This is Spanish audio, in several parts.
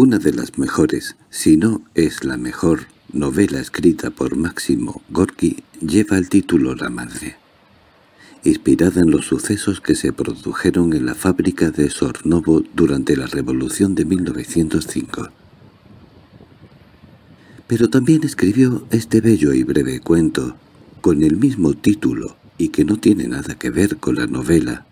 Una de las mejores, si no es la mejor, novela escrita por Máximo Gorki lleva el título La Madre, inspirada en los sucesos que se produjeron en la fábrica de Sornovo durante la Revolución de 1905. Pero también escribió este bello y breve cuento, con el mismo título y que no tiene nada que ver con la novela,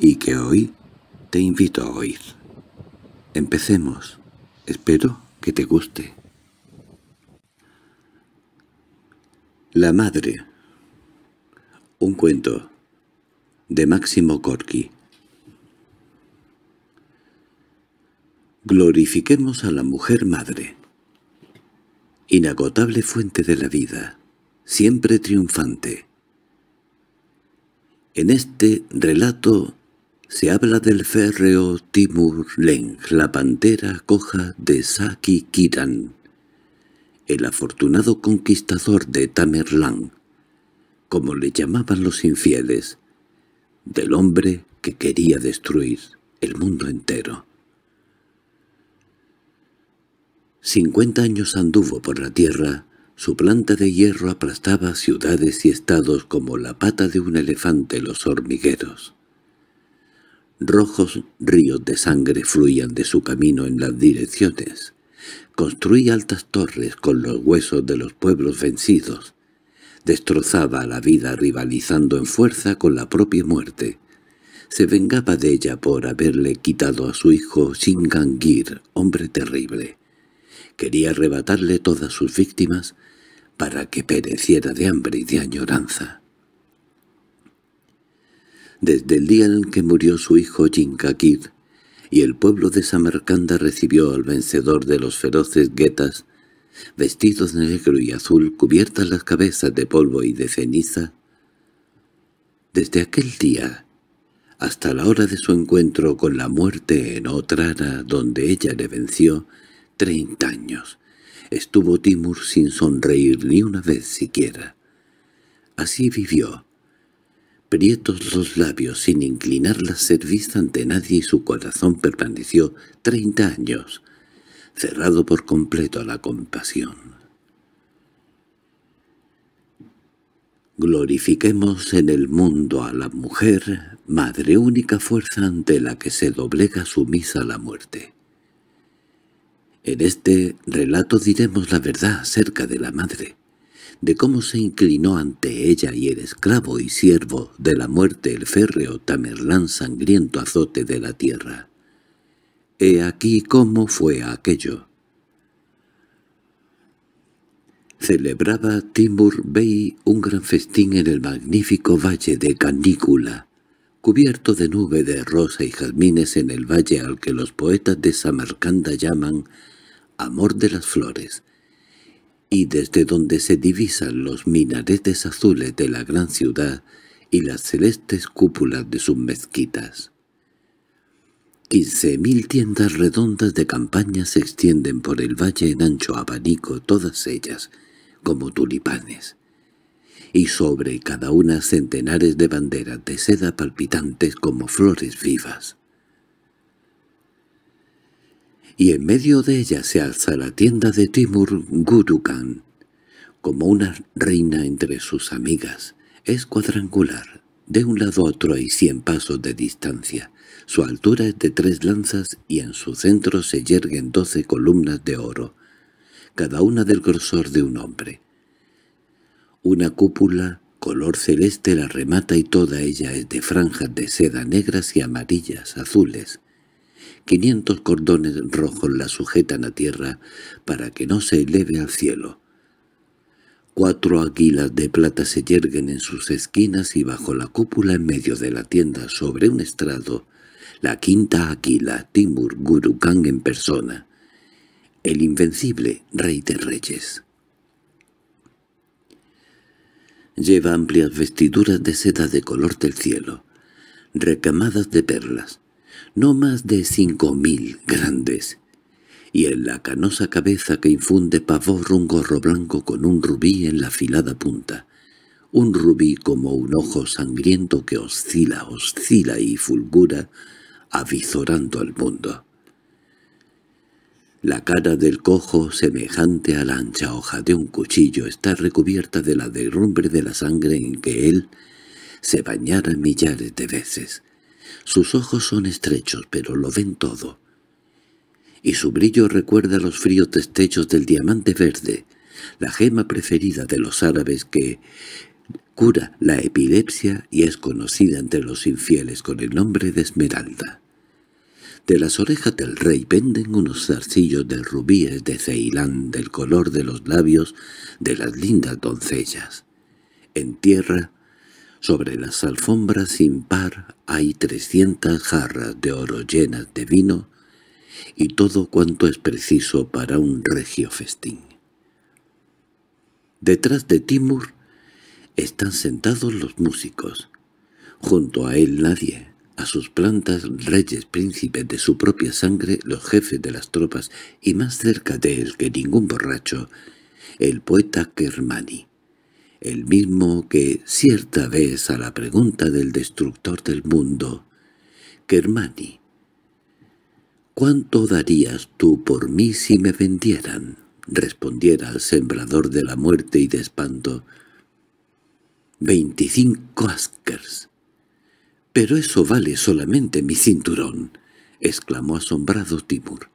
y que hoy te invito a oír. Empecemos. Espero que te guste. La madre. Un cuento de Máximo Corky. Glorifiquemos a la mujer madre. Inagotable fuente de la vida, siempre triunfante. En este relato se habla del férreo Timur Leng, la pantera coja de Saki Kiran, el afortunado conquistador de Tamerlán, como le llamaban los infieles, del hombre que quería destruir el mundo entero. Cincuenta años anduvo por la tierra, su planta de hierro aplastaba ciudades y estados como la pata de un elefante los hormigueros. Rojos ríos de sangre fluían de su camino en las direcciones. Construía altas torres con los huesos de los pueblos vencidos. Destrozaba la vida rivalizando en fuerza con la propia muerte. Se vengaba de ella por haberle quitado a su hijo Shingangir, hombre terrible. Quería arrebatarle todas sus víctimas para que pereciera de hambre y de añoranza desde el día en que murió su hijo Jinkakir, y el pueblo de Samarcanda recibió al vencedor de los feroces guetas, vestidos de negro y azul, cubiertas las cabezas de polvo y de ceniza. Desde aquel día, hasta la hora de su encuentro con la muerte en Otrara, donde ella le venció, treinta años, estuvo Timur sin sonreír ni una vez siquiera. Así vivió, prietos los labios sin inclinar la vista ante nadie y su corazón permaneció treinta años, cerrado por completo a la compasión. Glorifiquemos en el mundo a la mujer, madre única fuerza ante la que se doblega sumisa la muerte. En este relato diremos la verdad acerca de la madre, de cómo se inclinó ante ella y el esclavo y siervo de la muerte el férreo tamerlán sangriento azote de la tierra. He aquí cómo fue aquello. Celebraba Timur Bey un gran festín en el magnífico valle de Canícula, cubierto de nube de rosa y jazmines en el valle al que los poetas de Samarcanda llaman «amor de las flores», y desde donde se divisan los minaretes azules de la gran ciudad y las celestes cúpulas de sus mezquitas. Quince mil tiendas redondas de campaña se extienden por el valle en ancho abanico, todas ellas, como tulipanes, y sobre cada una centenares de banderas de seda palpitantes como flores vivas y en medio de ella se alza la tienda de Timur Gurukan, como una reina entre sus amigas. Es cuadrangular, de un lado a otro hay cien pasos de distancia. Su altura es de tres lanzas y en su centro se yerguen doce columnas de oro, cada una del grosor de un hombre. Una cúpula color celeste la remata y toda ella es de franjas de seda negras y amarillas, azules, 500 cordones rojos la sujetan a tierra para que no se eleve al cielo. Cuatro águilas de plata se yerguen en sus esquinas y bajo la cúpula en medio de la tienda, sobre un estrado, la quinta águila, Timur Gurukang en persona, el invencible rey de reyes. Lleva amplias vestiduras de seda de color del cielo, recamadas de perlas, no más de cinco mil grandes, y en la canosa cabeza que infunde pavor un gorro blanco con un rubí en la afilada punta, un rubí como un ojo sangriento que oscila, oscila y fulgura, avizorando al mundo. La cara del cojo, semejante a la ancha hoja de un cuchillo, está recubierta de la derrumbre de la sangre en que él se bañara millares de veces. Sus ojos son estrechos, pero lo ven todo. Y su brillo recuerda los fríos destellos del diamante verde, la gema preferida de los árabes que cura la epilepsia y es conocida entre los infieles con el nombre de esmeralda. De las orejas del rey penden unos zarcillos de rubíes de Ceilán del color de los labios de las lindas doncellas. En tierra sobre las alfombras sin par hay trescientas jarras de oro llenas de vino y todo cuanto es preciso para un regio festín. Detrás de Timur están sentados los músicos. Junto a él nadie, a sus plantas reyes príncipes de su propia sangre, los jefes de las tropas, y más cerca de él que ningún borracho, el poeta Kermani el mismo que cierta vez a la pregunta del destructor del mundo, —Kermani, ¿cuánto darías tú por mí si me vendieran? respondiera al sembrador de la muerte y de espanto. —¡Veinticinco askers! —Pero eso vale solamente mi cinturón —exclamó asombrado Timur.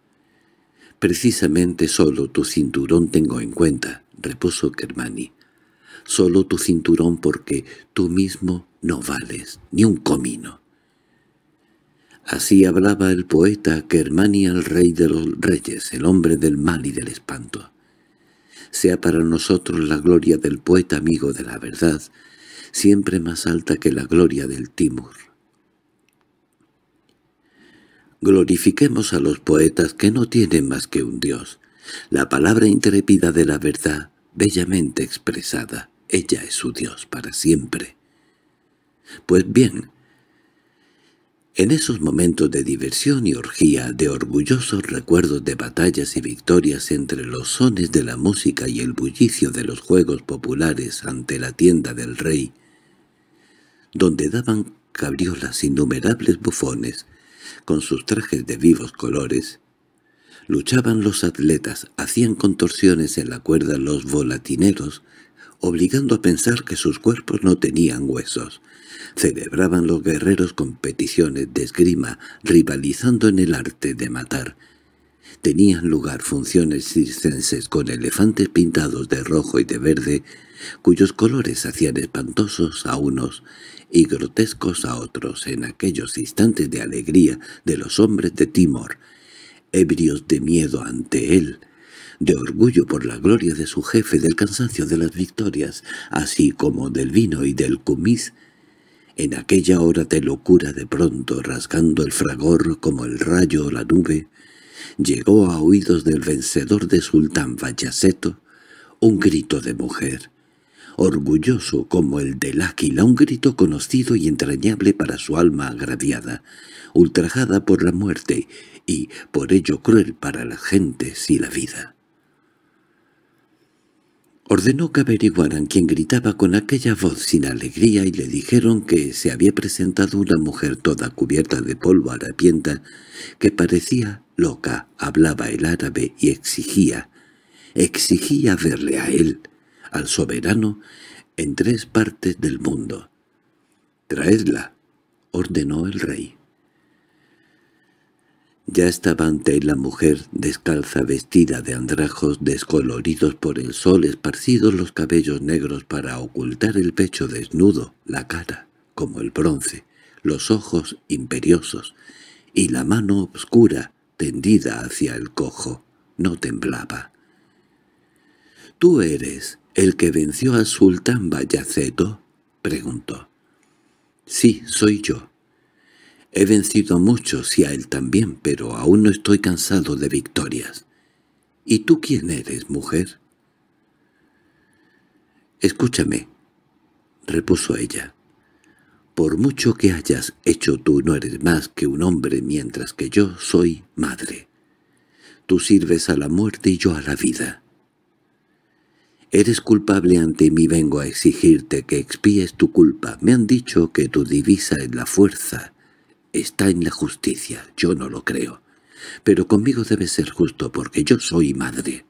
—Precisamente solo tu cinturón tengo en cuenta —repuso Kermani solo tu cinturón porque tú mismo no vales ni un comino. Así hablaba el poeta y al rey de los reyes, el hombre del mal y del espanto. Sea para nosotros la gloria del poeta amigo de la verdad, siempre más alta que la gloria del Timur. Glorifiquemos a los poetas que no tienen más que un Dios, la palabra intrépida de la verdad, bellamente expresada. Ella es su Dios para siempre. Pues bien, en esos momentos de diversión y orgía, de orgullosos recuerdos de batallas y victorias entre los sones de la música y el bullicio de los juegos populares ante la tienda del rey, donde daban cabriolas innumerables bufones, con sus trajes de vivos colores, luchaban los atletas, hacían contorsiones en la cuerda los volatineros, obligando a pensar que sus cuerpos no tenían huesos. Celebraban los guerreros competiciones de esgrima, rivalizando en el arte de matar. Tenían lugar funciones circenses con elefantes pintados de rojo y de verde, cuyos colores hacían espantosos a unos y grotescos a otros en aquellos instantes de alegría de los hombres de Timor, ebrios de miedo ante él, de orgullo por la gloria de su jefe, del cansancio de las victorias, así como del vino y del cumiz, en aquella hora de locura de pronto, rasgando el fragor como el rayo o la nube, llegó a oídos del vencedor de Sultán Vallaseto un grito de mujer, orgulloso como el del águila, un grito conocido y entrañable para su alma agraviada, ultrajada por la muerte y por ello cruel para las gentes y la vida. Ordenó que averiguaran quién gritaba con aquella voz sin alegría y le dijeron que se había presentado una mujer toda cubierta de polvo harapienta que parecía loca, hablaba el árabe y exigía, exigía verle a él, al soberano, en tres partes del mundo. «Traedla», ordenó el rey. Ya estaba ante él la mujer, descalza, vestida de andrajos, descoloridos por el sol, esparcidos los cabellos negros para ocultar el pecho desnudo, la cara, como el bronce, los ojos imperiosos, y la mano obscura, tendida hacia el cojo, no temblaba. —¿Tú eres el que venció al sultán Bayaceto? —preguntó. —Sí, soy yo He vencido a muchos y a él también, pero aún no estoy cansado de victorias. ¿Y tú quién eres, mujer? Escúchame, repuso ella. Por mucho que hayas hecho tú no eres más que un hombre mientras que yo soy madre. Tú sirves a la muerte y yo a la vida. Eres culpable ante mí, vengo a exigirte que expíes tu culpa. Me han dicho que tu divisa es la fuerza está en la justicia, yo no lo creo. Pero conmigo debe ser justo porque yo soy madre.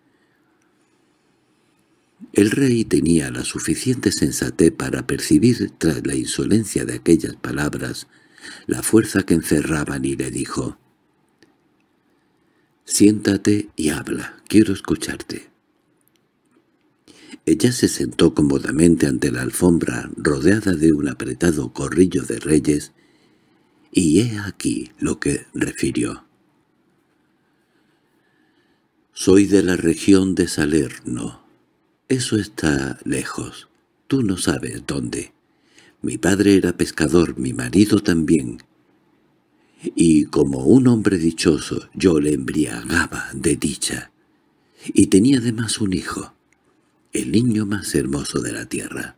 El rey tenía la suficiente sensatez para percibir, tras la insolencia de aquellas palabras, la fuerza que encerraban y le dijo, «Siéntate y habla, quiero escucharte». Ella se sentó cómodamente ante la alfombra rodeada de un apretado corrillo de reyes y he aquí lo que refirió. Soy de la región de Salerno. Eso está lejos. Tú no sabes dónde. Mi padre era pescador, mi marido también. Y como un hombre dichoso yo le embriagaba de dicha. Y tenía además un hijo, el niño más hermoso de la tierra,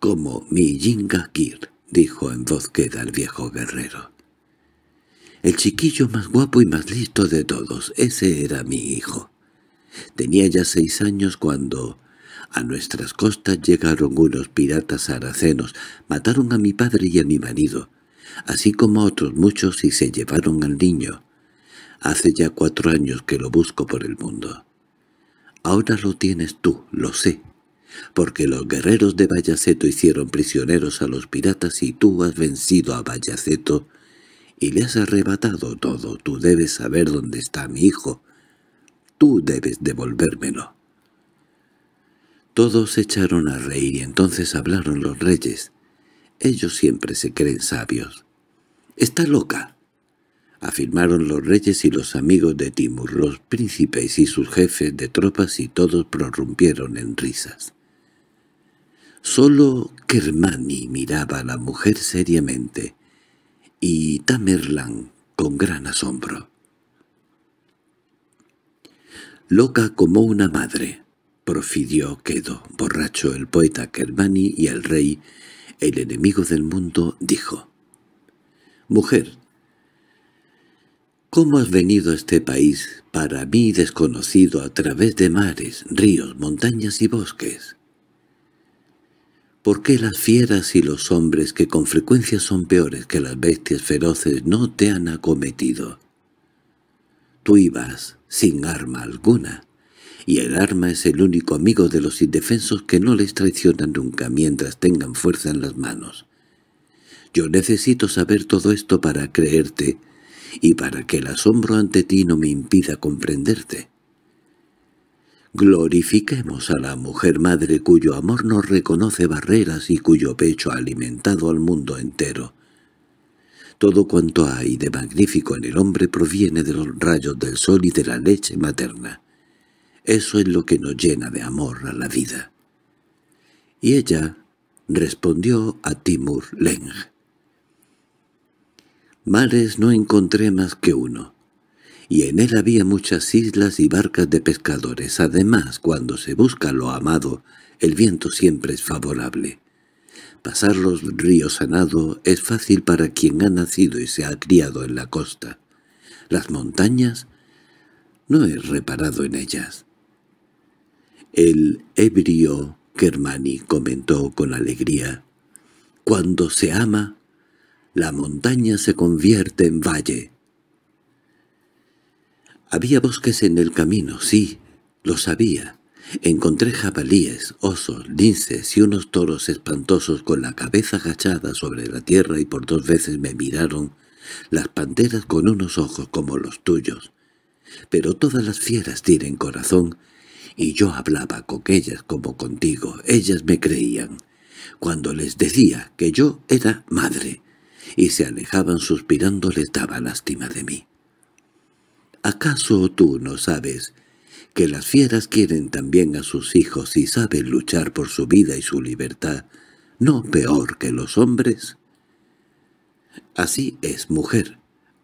como mi Jingakir. —dijo en voz queda el viejo guerrero. —El chiquillo más guapo y más listo de todos, ese era mi hijo. Tenía ya seis años cuando... A nuestras costas llegaron unos piratas aracenos, mataron a mi padre y a mi marido, así como a otros muchos y se llevaron al niño. Hace ya cuatro años que lo busco por el mundo. Ahora lo tienes tú, lo sé, porque los guerreros de Bayaceto hicieron prisioneros a los piratas y tú has vencido a Bayaceto y le has arrebatado todo. Tú debes saber dónde está mi hijo. Tú debes devolvérmelo. Todos se echaron a reír y entonces hablaron los reyes. Ellos siempre se creen sabios. —¡Está loca! afirmaron los reyes y los amigos de Timur, los príncipes y sus jefes de tropas y todos prorrumpieron en risas. Solo Kermani miraba a la mujer seriamente, y Tamerlán con gran asombro. Loca como una madre, profirió Quedo, borracho el poeta Kermani y el rey, el enemigo del mundo, dijo. «Mujer, ¿Cómo has venido a este país, para mí desconocido, a través de mares, ríos, montañas y bosques? ¿Por qué las fieras y los hombres, que con frecuencia son peores que las bestias feroces, no te han acometido? Tú ibas sin arma alguna, y el arma es el único amigo de los indefensos que no les traicionan nunca mientras tengan fuerza en las manos. Yo necesito saber todo esto para creerte, y para que el asombro ante ti no me impida comprenderte. Glorifiquemos a la mujer madre cuyo amor no reconoce barreras y cuyo pecho ha alimentado al mundo entero. Todo cuanto hay de magnífico en el hombre proviene de los rayos del sol y de la leche materna. Eso es lo que nos llena de amor a la vida. Y ella respondió a Timur Leng. Males no encontré más que uno y en él había muchas islas y barcas de pescadores. Además, cuando se busca lo amado, el viento siempre es favorable. Pasar los ríos a es fácil para quien ha nacido y se ha criado en la costa. Las montañas no he reparado en ellas. El ebrio Germani comentó con alegría. Cuando se ama, la montaña se convierte en valle. Había bosques en el camino, sí, lo sabía. Encontré jabalíes, osos, linces y unos toros espantosos con la cabeza agachada sobre la tierra y por dos veces me miraron las panteras con unos ojos como los tuyos. Pero todas las fieras tienen corazón, y yo hablaba con ellas como contigo, ellas me creían, cuando les decía que yo era madre, y se alejaban suspirando les daba lástima de mí. ¿Acaso tú no sabes que las fieras quieren también a sus hijos y saben luchar por su vida y su libertad, no peor que los hombres? Así es, mujer,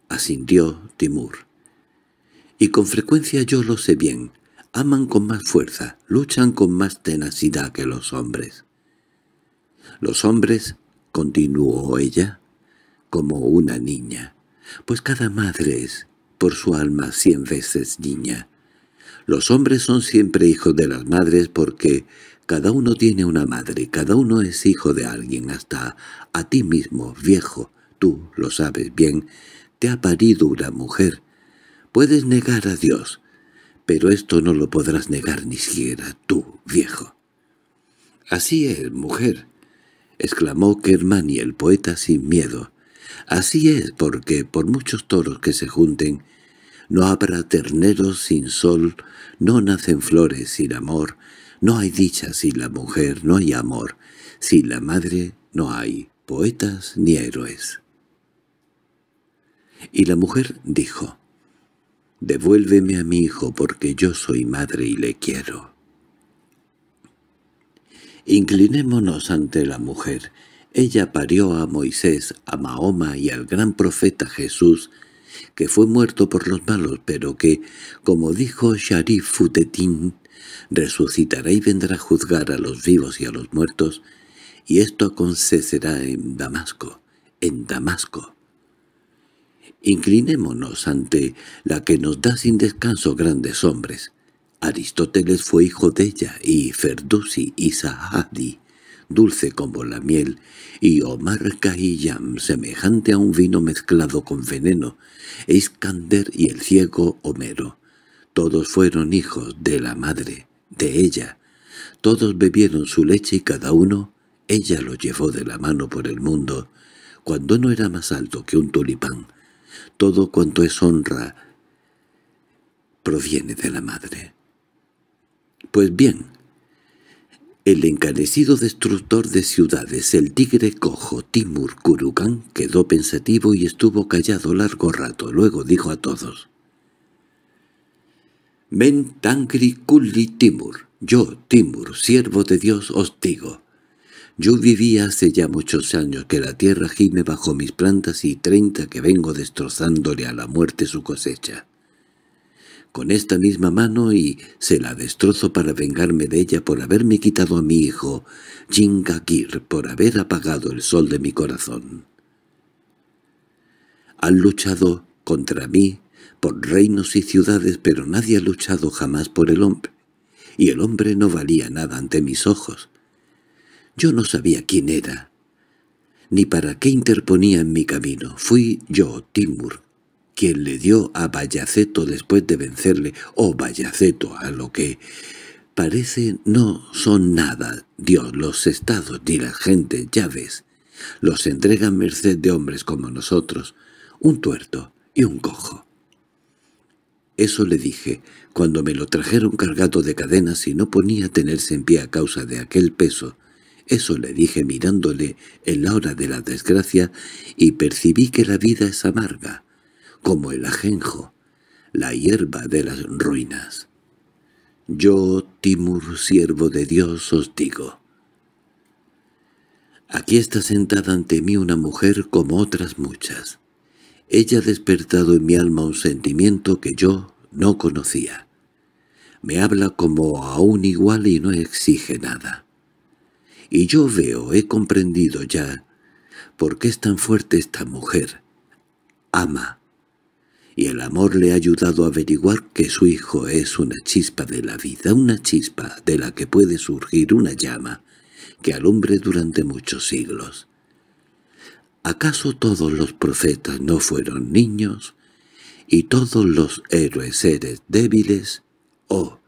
asintió Timur. Y con frecuencia yo lo sé bien, aman con más fuerza, luchan con más tenacidad que los hombres. Los hombres, continuó ella, como una niña, pues cada madre es por su alma cien veces niña. Los hombres son siempre hijos de las madres porque cada uno tiene una madre, cada uno es hijo de alguien, hasta a ti mismo, viejo, tú lo sabes bien, te ha parido una mujer. Puedes negar a Dios, pero esto no lo podrás negar ni siquiera tú, viejo. —Así es, mujer —exclamó Kerman y el poeta sin miedo—. Así es, porque por muchos toros que se junten, no habrá terneros sin sol, no nacen flores sin amor, no hay dicha sin la mujer, no hay amor, sin la madre no hay poetas ni héroes. Y la mujer dijo, «Devuélveme a mi hijo porque yo soy madre y le quiero». Inclinémonos ante la mujer ella parió a Moisés, a Mahoma y al gran profeta Jesús, que fue muerto por los malos, pero que, como dijo Sharif Futetín, resucitará y vendrá a juzgar a los vivos y a los muertos, y esto acontecerá en Damasco, en Damasco. Inclinémonos ante la que nos da sin descanso grandes hombres. Aristóteles fue hijo de ella y Ferdusi y Sahadi dulce como la miel, y Omar oh Khayyam, semejante a un vino mezclado con veneno, Iskander y el ciego Homero. Todos fueron hijos de la madre, de ella. Todos bebieron su leche y cada uno, ella lo llevó de la mano por el mundo, cuando no era más alto que un tulipán. Todo cuanto es honra proviene de la madre. Pues bien, el encanecido destructor de ciudades, el tigre cojo Timur Kurukan, quedó pensativo y estuvo callado largo rato. Luego dijo a todos, «Ven Tangri Kulli Timur, yo, Timur, siervo de Dios, os digo. Yo vivía hace ya muchos años que la tierra gime bajo mis plantas y treinta que vengo destrozándole a la muerte su cosecha» con esta misma mano y se la destrozo para vengarme de ella por haberme quitado a mi hijo, Jingakir, por haber apagado el sol de mi corazón. Han luchado contra mí por reinos y ciudades, pero nadie ha luchado jamás por el hombre, y el hombre no valía nada ante mis ojos. Yo no sabía quién era, ni para qué interponía en mi camino. Fui yo, Timur, quien le dio a Bayaceto después de vencerle, o oh Bayaceto a lo que parece no son nada Dios, los estados ni la gente, llaves Los entrega merced de hombres como nosotros, un tuerto y un cojo. Eso le dije, cuando me lo trajeron cargado de cadenas y no ponía a tenerse en pie a causa de aquel peso, eso le dije mirándole en la hora de la desgracia y percibí que la vida es amarga, como el ajenjo, la hierba de las ruinas. Yo, Timur, siervo de Dios, os digo. Aquí está sentada ante mí una mujer como otras muchas. Ella ha despertado en mi alma un sentimiento que yo no conocía. Me habla como a un igual y no exige nada. Y yo veo, he comprendido ya, por qué es tan fuerte esta mujer. Ama y el amor le ha ayudado a averiguar que su hijo es una chispa de la vida, una chispa de la que puede surgir una llama que alumbre durante muchos siglos. ¿Acaso todos los profetas no fueron niños? ¿Y todos los héroes seres débiles? Oh,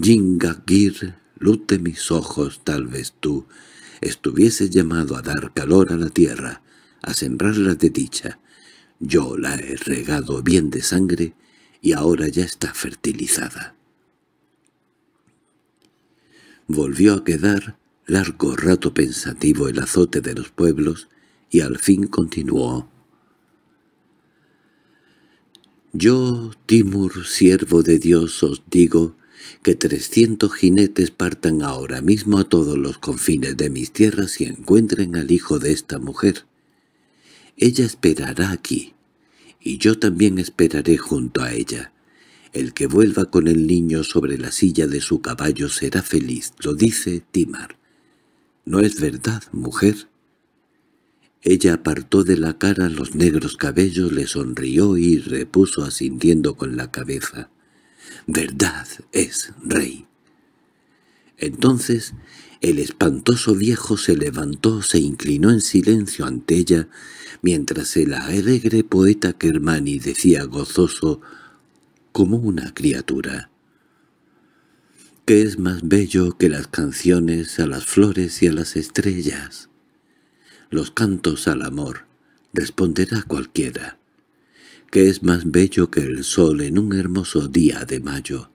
Jingagir, luz de mis ojos, tal vez tú, estuvieses llamado a dar calor a la tierra, a sembrarla de dicha, yo la he regado bien de sangre y ahora ya está fertilizada. Volvió a quedar largo rato pensativo el azote de los pueblos y al fin continuó. Yo, Timur, siervo de Dios, os digo que trescientos jinetes partan ahora mismo a todos los confines de mis tierras y encuentren al hijo de esta mujer. Ella esperará aquí, y yo también esperaré junto a ella. El que vuelva con el niño sobre la silla de su caballo será feliz, lo dice Timar. ¿No es verdad, mujer? Ella apartó de la cara los negros cabellos, le sonrió y repuso asintiendo con la cabeza. «Verdad es, rey». Entonces el espantoso viejo se levantó, se inclinó en silencio ante ella, mientras el alegre poeta Kermani decía gozoso, como una criatura. ¿Qué es más bello que las canciones a las flores y a las estrellas? Los cantos al amor, responderá cualquiera. ¿Qué es más bello que el sol en un hermoso día de mayo?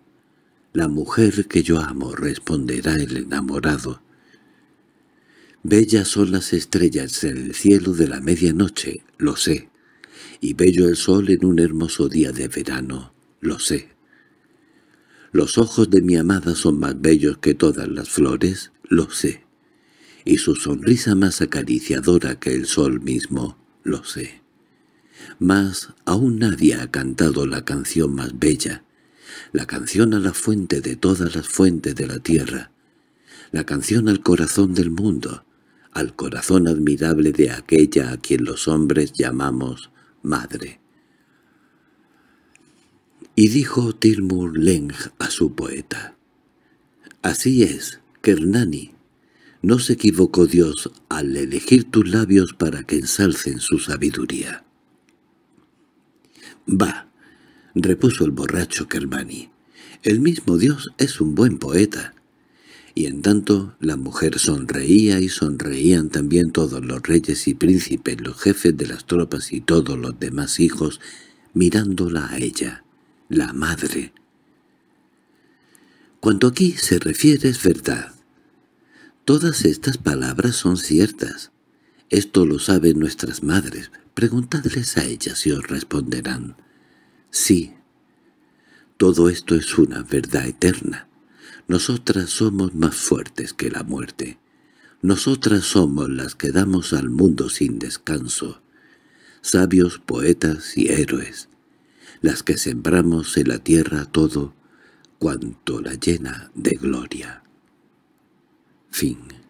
La mujer que yo amo, responderá el enamorado. Bellas son las estrellas en el cielo de la medianoche, lo sé, y bello el sol en un hermoso día de verano, lo sé. Los ojos de mi amada son más bellos que todas las flores, lo sé, y su sonrisa más acariciadora que el sol mismo, lo sé. Mas aún nadie ha cantado la canción más bella, la canción a la fuente de todas las fuentes de la tierra, la canción al corazón del mundo, al corazón admirable de aquella a quien los hombres llamamos madre. Y dijo Tilmur Leng a su poeta, «Así es, Kernani, no se equivocó Dios al elegir tus labios para que ensalcen su sabiduría». «Va», repuso el borracho Kermani. El mismo Dios es un buen poeta. Y en tanto la mujer sonreía y sonreían también todos los reyes y príncipes, los jefes de las tropas y todos los demás hijos, mirándola a ella, la madre. Cuanto aquí se refiere es verdad. Todas estas palabras son ciertas. Esto lo saben nuestras madres. Preguntadles a ellas y os responderán. Sí, todo esto es una verdad eterna. Nosotras somos más fuertes que la muerte. Nosotras somos las que damos al mundo sin descanso. Sabios, poetas y héroes. Las que sembramos en la tierra todo cuanto la llena de gloria. Fin